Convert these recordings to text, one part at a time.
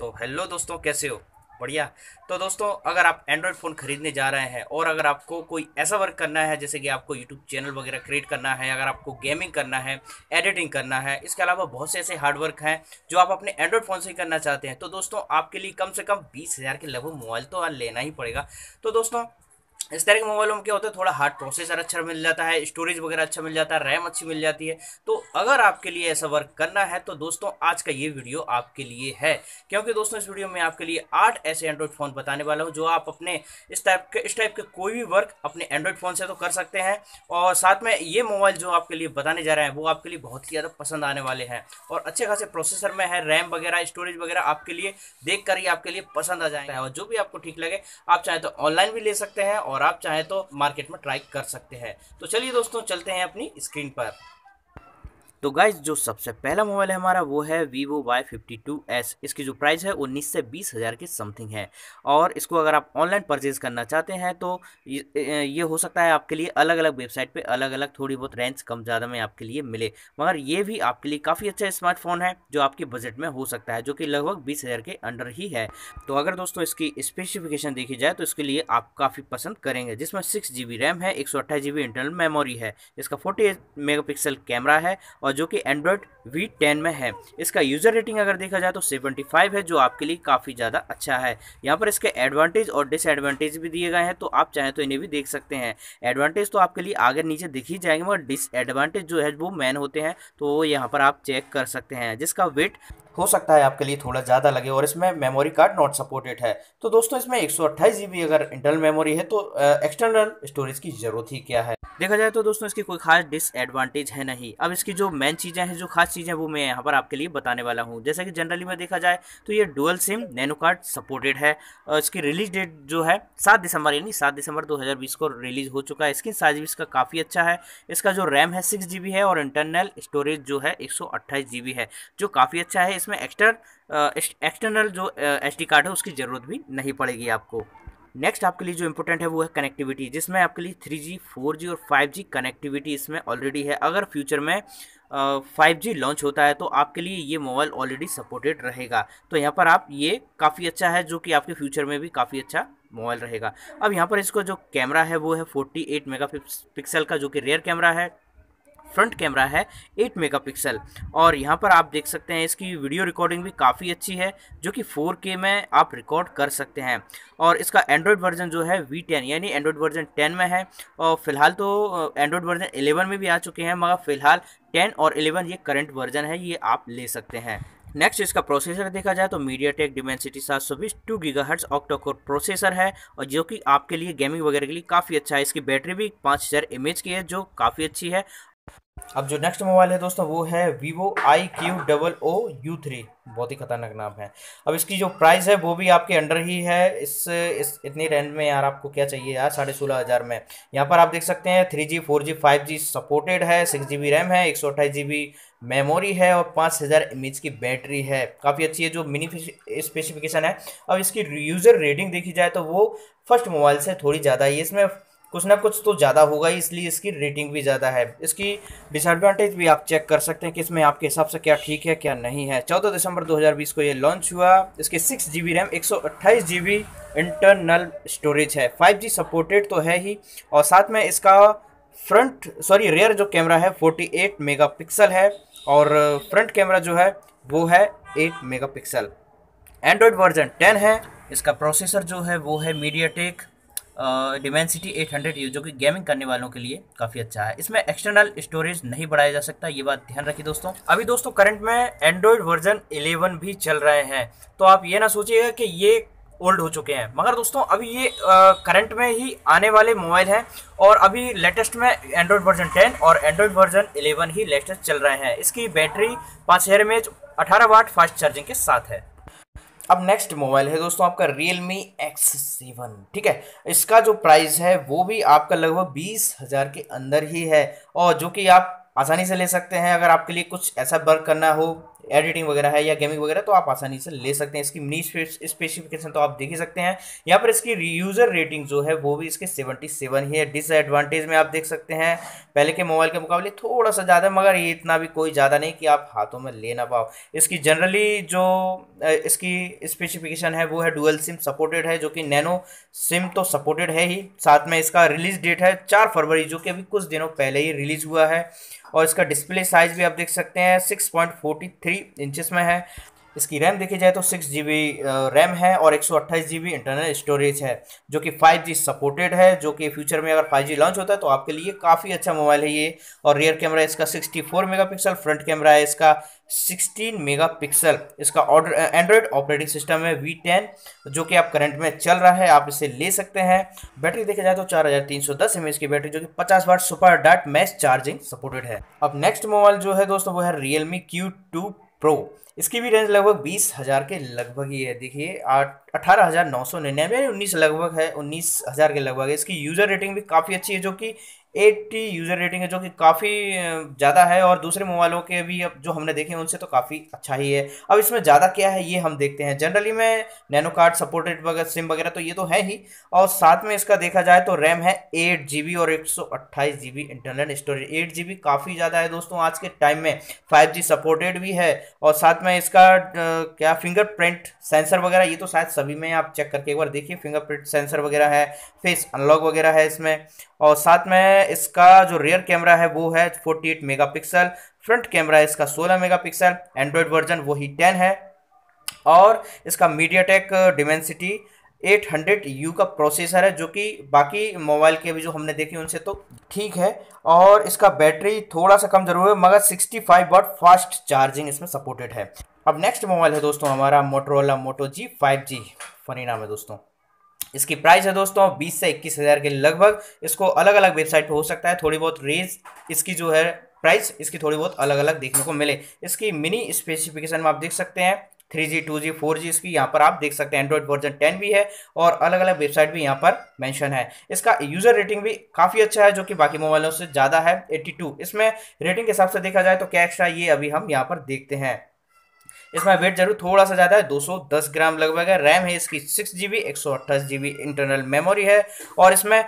तो हेलो दोस्तों कैसे हो बढ़िया तो दोस्तों अगर आप एंड्रॉयड फ़ोन खरीदने जा रहे हैं और अगर आपको कोई ऐसा वर्क करना है जैसे कि आपको यूट्यूब चैनल वगैरह क्रिएट करना है अगर आपको गेमिंग करना है एडिटिंग करना है इसके अलावा बहुत से ऐसे हार्ड वर्क हैं जो आप अपने एंड्रॉयड फ़ोन से ही करना चाहते हैं तो दोस्तों आपके लिए कम से कम बीस हज़ार के लगभग मोबाइल तो लेना ही पड़ेगा तो दोस्तों इस तरह के मोबाइलों में क्या होता है थोड़ा हार्ड प्रोसेसर अच्छा मिल जाता है स्टोरेज वगैरह अच्छा मिल जाता है रैम अच्छी मिल जाती है तो अगर आपके लिए ऐसा वर्क करना है तो दोस्तों आज का ये वीडियो आपके लिए है क्योंकि दोस्तों इस वीडियो में आपके लिए आठ ऐसे एंड्रॉइड फ़ोन बताने वाला हूँ जो आप अपने इस टाइप के इस टाइप के कोई भी वर्क अपने एंड्रॉयड फ़ोन से तो कर सकते हैं और साथ में ये मोबाइल जो आपके लिए बताने जा रहे हैं वो आपके लिए बहुत ही ज़्यादा पसंद आने वाले हैं और अच्छे खासे प्रोसेसर में है रैम वगैरह स्टोरेज वगैरह आपके लिए देख ही आपके लिए पसंद आ जाएगा और जो भी आपको ठीक लगे आप चाहे तो ऑनलाइन भी ले सकते हैं और और आप चाहे तो मार्केट में ट्राई कर सकते हैं तो चलिए दोस्तों चलते हैं अपनी स्क्रीन पर तो गाइज जो सबसे पहला मोबाइल है हमारा वो है Vivo Y fifty two S इसकी जो प्राइस है उन्नीस से बीस हज़ार के समथिंग है और इसको अगर आप ऑनलाइन परचेज करना चाहते हैं तो ये हो सकता है आपके लिए अलग अलग वेबसाइट पे अलग अलग थोड़ी बहुत रेंज कम ज़्यादा में आपके लिए मिले मगर ये भी आपके लिए काफ़ी अच्छा स्मार्टफोन है जो आपके बजट में हो सकता है जो कि लगभग बीस हज़ार के अंडर ही है तो अगर दोस्तों इसकी स्पेसिफिकेशन देखी जाए तो इसके लिए आप काफ़ी पसंद करेंगे जिसमें सिक्स जी बी रैम है एक सौ अट्ठाईस जी बी इंटरनल मेमोरी है इसका forty eight mega pixel camera है और और जो कि एंड्रॉयड वी टेन में है इसका यूज़र रेटिंग अगर देखा जाए तो 75 है जो आपके लिए काफ़ी ज़्यादा अच्छा है यहाँ पर इसके एडवांटेज और डिसएडवांटेज भी दिए गए हैं तो आप चाहें तो इन्हें भी देख सकते हैं एडवांटेज तो आपके लिए आगे नीचे दिख ही जाएंगे मगर डिसएडवांटेज जो है वो मैन होते हैं तो वो यहाँ पर आप चेक कर सकते हैं जिसका वेट हो सकता है आपके लिए थोड़ा ज़्यादा लगे और इसमें मेमोरी कार्ड नॉट सपोर्टेड है तो दोस्तों इसमें एक अगर इंटरनल मेमोरी है तो एक्सटर्नल स्टोरेज की ज़रूरत ही क्या है देखा जाए तो दोस्तों इसकी कोई खास डिसएडवांटेज है नहीं अब इसकी जो मेन चीज़ें हैं जो खास चीज़ें वो मैं यहाँ पर आपके लिए बताने वाला हूँ जैसा कि जनरली में देखा जाए तो ये dual SIM nano card supported है और इसकी रिलीज डेट जो है सात दिसंबर यानी सात दिसंबर 2020 को रिलीज हो चुका है स्क्रीन साइज भी इसका काफ़ी अच्छा है इसका जो रैम है सिक्स है और इंटरनल स्टोरेज जो है एक है जो काफ़ी अच्छा है इस इसमें एक्स्टर एक्सटर्नल जो एच कार्ड है उसकी ज़रूरत भी नहीं पड़ेगी आपको नेक्स्ट आपके लिए जो इम्पोर्टेंट है वो है कनेक्टिविटी जिसमें आपके लिए 3G, 4G और 5G कनेक्टिविटी इसमें ऑलरेडी है अगर फ्यूचर में फाइव जी लॉन्च होता है तो आपके लिए ये मोबाइल ऑलरेडी सपोर्टेड रहेगा तो यहाँ पर आप ये काफ़ी अच्छा है जो कि आपके फ्यूचर में भी काफ़ी अच्छा मोबाइल रहेगा अब यहाँ पर इसका जो कैमरा है वो है फोर्टी एट का जो कि रेयर कैमरा है फ्रंट कैमरा है 8 मेगापिक्सल और यहाँ पर आप देख सकते हैं इसकी वीडियो रिकॉर्डिंग भी काफ़ी अच्छी है जो कि 4K में आप रिकॉर्ड कर सकते हैं और इसका एंड्रॉयड वर्जन जो है वी टेन यानी एंड्रॉयड वर्जन टेन में है और फिलहाल तो एंड्रॉयड वर्जन एलेवन में भी आ चुके हैं मगर फिलहाल टेन और एलेवन ये करंट वर्जन है ये आप ले सकते हैं नेक्स्ट इसका प्रोसेसर देखा जाए तो मीडिया टेक डिमेंसिटी सात सौ बीस two giga hertz octacore processor है और जो कि आपके लिए गेमिंग वगैरह के लिए काफ़ी अच्छा है इसकी बैटरी भी पाँच हज़ार एम की है जो काफ़ी अच्छी है अब जो नेक्स्ट मोबाइल है दोस्तों वो है Vivo I Q double O U three बहुत ही खतरनाक नाम है अब इसकी जो प्राइस है वो भी आपके अंडर ही है इस इस इतनी रेंज में यार आपको क्या चाहिए यार साढ़े सोलह हज़ार में यहाँ पर आप देख सकते हैं three G four G five G supported है सिक्स जी बी रैम है एक सौ अट्ठाईस जी बी मेमोरी है और पाँच हज़ार एम एच की बैटरी है काफ़ी अच्छी है जो मिनी स्पेसिफिकेशन है अब इसकी यूज़र रेटिंग देखी जाए तो वो फर्स्ट मोबाइल से थोड़ी ज़्यादा है इसमें कुछ ना कुछ तो ज़्यादा होगा ही इसलिए इसकी रेटिंग भी ज़्यादा है इसकी डिसएडवांटेज भी आप चेक कर सकते हैं कि इसमें आपके हिसाब से क्या ठीक है क्या नहीं है चौदह दिसंबर 2020 को ये लॉन्च हुआ इसके सिक्स जी बी रैम एक सौ इंटरनल स्टोरेज है फाइव जी सपोर्टेड तो है ही और साथ में इसका फ्रंट सॉरी रेयर जो कैमरा है मेगा पिक्सल है और फ्रंट कैमरा जो है वो है mega pixel Android version ten है इसका प्रोसेसर जो है वो है MediaTek Dimensity eight hundred जो कि गेमिंग करने वालों के लिए काफ़ी अच्छा है इसमें एक्सटर्नल स्टोरेज नहीं बढ़ाया जा सकता ये बात ध्यान रखिए दोस्तों अभी दोस्तों करंट में एंड्रॉयड वर्जन 11 भी चल रहे हैं तो आप ये ना सोचिएगा कि ये ओल्ड हो चुके हैं मगर दोस्तों अभी ये करंट में ही आने वाले मोबाइल हैं और अभी लेटेस्ट में एंड्रॉयड वर्जन 10 और एंड्रॉयड वर्जन 11 ही लेटेस्ट चल रहे हैं इसकी बैटरी पाँच हज़ार एम एच अठारह वाट फास्ट चार्जिंग के साथ है अब नेक्स्ट मोबाइल है दोस्तों आपका रियल मी एक्स सेवन ठीक है इसका जो प्राइस है वो भी आपका लगभग बीस हज़ार के अंदर ही है और जो कि आप आसानी से ले सकते हैं अगर आपके लिए कुछ ऐसा वर्क करना हो एडिटिंग वगैरह है या गेमिंग वगैरह तो आप आसानी से ले सकते हैं इसकी मिनी स्पेसिफिकेशन तो आप देख ही सकते हैं यहाँ पर इसकी यूज़र रेटिंग जो है वो भी इसके सेवेंटी सेवन ही है डिसएडवांटेज में आप देख सकते हैं पहले के मोबाइल के मुकाबले थोड़ा सा ज़्यादा मगर ये इतना भी कोई ज़्यादा नहीं कि आप हाथों में ले ना पाओ इसकी जनरली जो इसकी स्पेसिफिकेशन है वो है डुअल सिम सपोर्टेड है जो कि नैनो सिम तो सपोर्टेड है ही साथ में इसका रिलीज डेट है चार फरवरी जो कि अभी कुछ दिनों पहले ही रिलीज हुआ है और इसका डिस्प्ले साइज भी आप देख सकते हैं six point forty three inches में है इसकी रैम देखी जाए तो सिक्स जी रैम है और एक सौ इंटरनल स्टोरेज है जो कि फाइव सपोर्टेड है जो कि फ्यूचर में अगर फाइव लॉन्च होता है तो आपके लिए काफ़ी अच्छा मोबाइल है ये और रियर कैमरा इसका sixty four megapixel front camera है इसका सिक्सटीन मेगापिक्सल इसका ऑर्डर एंड्रॉयड ऑपरेटिंग सिस्टम है वी टेन जो कि आप करंट में चल रहा है आप इसे ले सकते हैं बैटरी देखा जाए तो चार हज़ार तीन सौ दस एम की बैटरी जो कि पचास वाट सुपर डाट मैच चार्जिंग सपोर्टेड है अब नेक्स्ट मोबाइल जो है दोस्तों वो है रियलमी क्यू टू प्रो इसकी भी रेंज लगभग बीस हज़ार के लगभग ही है देखिए अठारह हज़ार नौ सौ निन्यानवे उन्नीस लगभग है उन्नीस हज़ार के लगभग है इसकी यूज़र रेटिंग भी काफ़ी अच्छी है जो कि एट्टी यूज़र रेटिंग है जो कि काफ़ी ज़्यादा है और दूसरे मोबाइलों के भी अब जो हमने देखे हैं उनसे तो काफ़ी अच्छा ही है अब इसमें ज़्यादा क्या है ये हम देखते हैं जनरली में नैनो कार्ड सपोर्टेड वगैरह सिम वगैरह तो ये तो है ही और साथ में इसका देखा जाए तो रैम है एट जी और एक सौ इंटरनल स्टोरेज एट जी काफ़ी ज़्यादा है दोस्तों आज के टाइम में फाइव सपोर्टेड भी है और साथ में इसका क्या फिंगरप्रिंट सेंसर वगैरह ये तो शायद सभी में आप चेक करके एक बार देखिए फिंगरप्रिंट सेंसर वगैरह है फेस अनलॉक वगैरह है इसमें और साथ में है इसका जो रियर कैमरा है वो है 48 मेगापिक्सल फ्रंट कैमरा इसका 16 मेगापिक्सल एंड्रॉयड वर्जन वो ही 10 है और इसका मीडियाटेक डिमेंसिटी 800 यू का प्रोसेसर है जो कि बाकी मोबाइल के भी जो हमने देखे उनसे तो ठीक है और इसका बैटरी थोड़ा सा कम जरूर है मगर 65 फाइव वॉट फास्ट चार्जिंग इसमें सपोर्टेड है अब नेक्स्ट मोबाइल है दोस्तों हमारा Motorola Moto G five G funny नाम है दोस्तों इसकी प्राइस है दोस्तों बीस से इक्कीस हज़ार के लगभग इसको अलग अलग वेबसाइट पर हो सकता है थोड़ी बहुत रेंज इसकी जो है प्राइस इसकी थोड़ी बहुत अलग अलग देखने को मिले इसकी मिनी स्पेसिफिकेशन में आप देख सकते हैं three G two G four G इसकी यहाँ पर आप देख सकते हैं एंड्रॉइड वर्जन टेन भी है और अलग अलग वेबसाइट भी यहाँ पर मेंशन है इसका यूज़र रेटिंग भी काफ़ी अच्छा है जो कि बाकी मोबाइलों से ज़्यादा है 82 इसमें रेटिंग के हिसाब से देखा जाए तो क्या एक्स्ट्रा ये अभी हम यहाँ पर देखते हैं इसमें वेट जरूर थोड़ा सा ज़्यादा है 210 ग्राम लगभग है रैम है इसकी six G B internal memory है और इसमें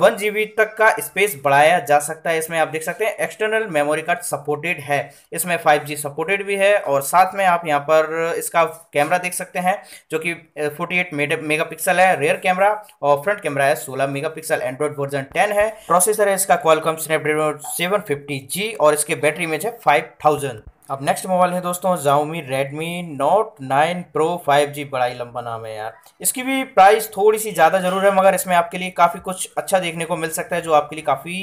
वन जी तक का स्पेस बढ़ाया जा सकता है इसमें आप देख सकते हैं एक्सटर्नल मेमोरी कार्ड सपोर्टेड है इसमें फाइव सपोर्टेड भी है और साथ में आप यहाँ पर इसका कैमरा देख सकते हैं जो कि फोर्टी एट मेगापिक्सल है रेयर कैमरा और फ्रंट कैमरा है सोलह पिक्सल एंड्रॉइड वर्जन टेन है प्रोसेसर है इसका क्वालकॉम फिफ्टी जी और इसके बैटरी में है फाइव अब नेक्स्ट मोबाइल है दोस्तों Xiaomi Redmi Note nine Pro five G बड़ा ही लंबा नाम है यार इसकी भी प्राइस थोड़ी सी ज़्यादा ज़रूर है मगर इसमें आपके लिए काफ़ी कुछ अच्छा देखने को मिल सकता है जो आपके लिए काफ़ी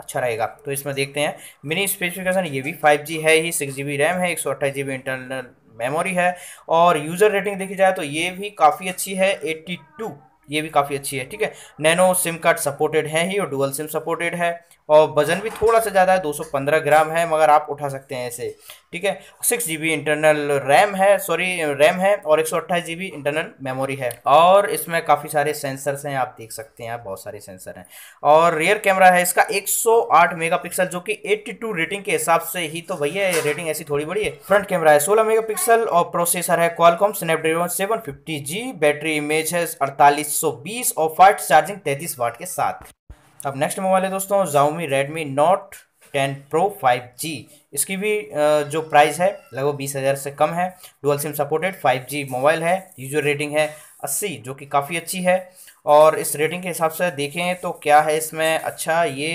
अच्छा रहेगा तो इसमें देखते हैं मिनी स्पेसिफिकेशन ये भी फाइव जी है ही सिक्स जी बी रैम है एक सौ अट्ठाईस जी बी इंटरनल मेमोरी है और यूज़र रेटिंग देखी जाए तो ये भी काफ़ी अच्छी है एट्टी टू ये भी काफ़ी अच्छी है ठीक है नैनो सिम कार्ड सपोर्टेड है ही और डुअल सिम सपोर्टेड है और वजन भी थोड़ा सा ज़्यादा है 215 ग्राम है मगर आप उठा सकते हैं ऐसे ठीक है सिक्स जी इंटरनल रैम है सॉरी रैम है और एक सौ इंटरनल मेमोरी है और इसमें काफ़ी सारे सेंसर्स हैं आप देख सकते हैं बहुत सारे सेंसर हैं और रियर कैमरा है इसका 108 मेगापिक्सल जो कि 82 रेटिंग के हिसाब से ही तो भैया है रेटिंग ऐसी थोड़ी बड़ी है फ्रंट कैमरा है सोलह मेगा और प्रोसेसर है Qualcomm Snapdragon G battery image है अड़तालीस और फास्ट चार्जिंग तैतीस वाट के साथ अब नेक्स्ट मोबाइल है दोस्तों Xiaomi Redmi Note ten Pro five G इसकी भी जो प्राइस है लगभग बीस हज़ार से कम है dual SIM supported five G mobile है यूजर रेटिंग है अस्सी जो कि काफ़ी अच्छी है और इस रेटिंग के हिसाब से देखें तो क्या है इसमें अच्छा ये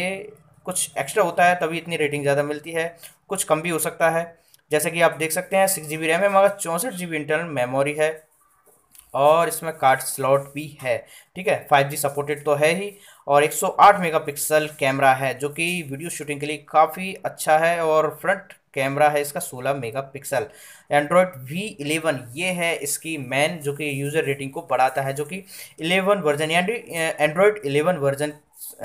कुछ एक्स्ट्रा होता है तभी इतनी रेटिंग ज़्यादा मिलती है कुछ कम भी हो सकता है जैसे कि आप देख सकते हैं सिक्स जी बी रैम है मगर चौंसठ जी बी इंटरनल मेमोरी है और इसमें कार्ड स्लॉट भी है ठीक है फाइव जी सपोर्टेड तो है ही और 108 मेगापिक्सल कैमरा है जो कि वीडियो शूटिंग के लिए काफ़ी अच्छा है और फ्रंट कैमरा है इसका 16 मेगापिक्सल एंड्रॉयड वी इलेवन ये है इसकी मैन जो कि यूज़र रेटिंग को बढ़ाता है जो कि 11 वर्जन यानी एंड्रॉयड 11 वर्जन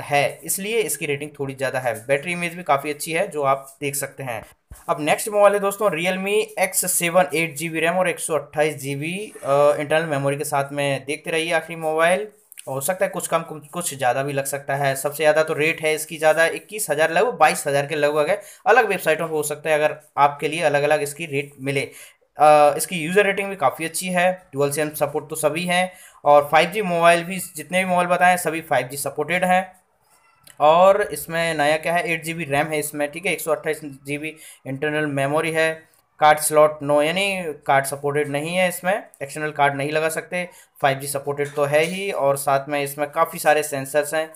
है इसलिए इसकी रेटिंग थोड़ी ज़्यादा है बैटरी इमेज भी काफ़ी अच्छी है जो आप देख सकते हैं अब नेक्स्ट मोबाइल है दोस्तों Realme X seven eight G B RAM और एक सौ अट्ठाईस जी बी इंटरनल मेमोरी के साथ में देखते रहिए आखिरी मोबाइल हो सकता है कुछ कम कुछ ज़्यादा भी लग सकता है सबसे ज़्यादा तो रेट है इसकी ज़्यादा इक्कीस हज़ार लगभग बाईस हज़ार के लगभग है अलग वेबसाइटों पर हो सकता है अगर आपके लिए अलग अलग इसकी रेट मिले आ, इसकी यूज़र रेटिंग भी काफ़ी अच्छी है डुअल सेम सपोर्ट तो सभी हैं और 5G मोबाइल भी जितने भी मोबाइल बताएं सभी 5G सपोर्टेड हैं और इसमें नया क्या है एट जी रैम है इसमें ठीक है एक सौ इंटरनल मेमोरी है कार्ड स्लॉट नो यानी कार्ड सपोर्टेड नहीं है इसमें एक्सटर्नल कार्ड नहीं लगा सकते 5G सपोर्टेड तो है ही और साथ में इसमें काफ़ी सारे सेंसर्स हैं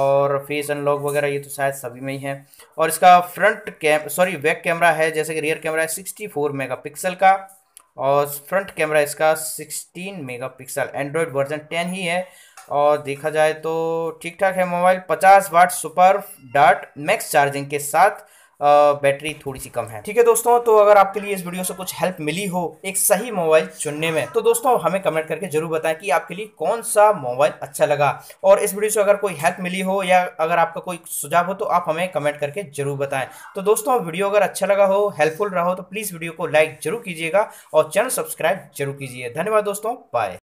और फेस अनलॉक वगैरह ये तो शायद सभी में ही है और इसका front cam sorry back camera है जैसे कि रियर कैमरा है सिक्सटी फोर मेगा पिक्सल का और फ्रंट कैमरा इसका sixteen mega pixel Android version ten ही है और देखा जाए तो ठीक ठाक है मोबाइल पचास वाट सुपर डाट मैक्स चार्जिंग के साथ बैटरी थोड़ी सी कम है ठीक है दोस्तों तो अगर आपके लिए इस वीडियो से कुछ हेल्प मिली हो एक सही मोबाइल चुनने में तो दोस्तों हमें कमेंट करके जरूर बताएं कि आपके लिए कौन सा मोबाइल अच्छा लगा और इस वीडियो से अगर कोई हेल्प मिली हो या अगर आपका कोई सुझाव हो तो आप हमें कमेंट करके जरूर बताएं तो दोस्तों वीडियो अगर अच्छा लगा हो हेल्पफुल रहा हो तो प्लीज़ वीडियो को लाइक जरूर कीजिएगा और चैनल सब्सक्राइब जरूर कीजिए धन्यवाद दोस्तों बाय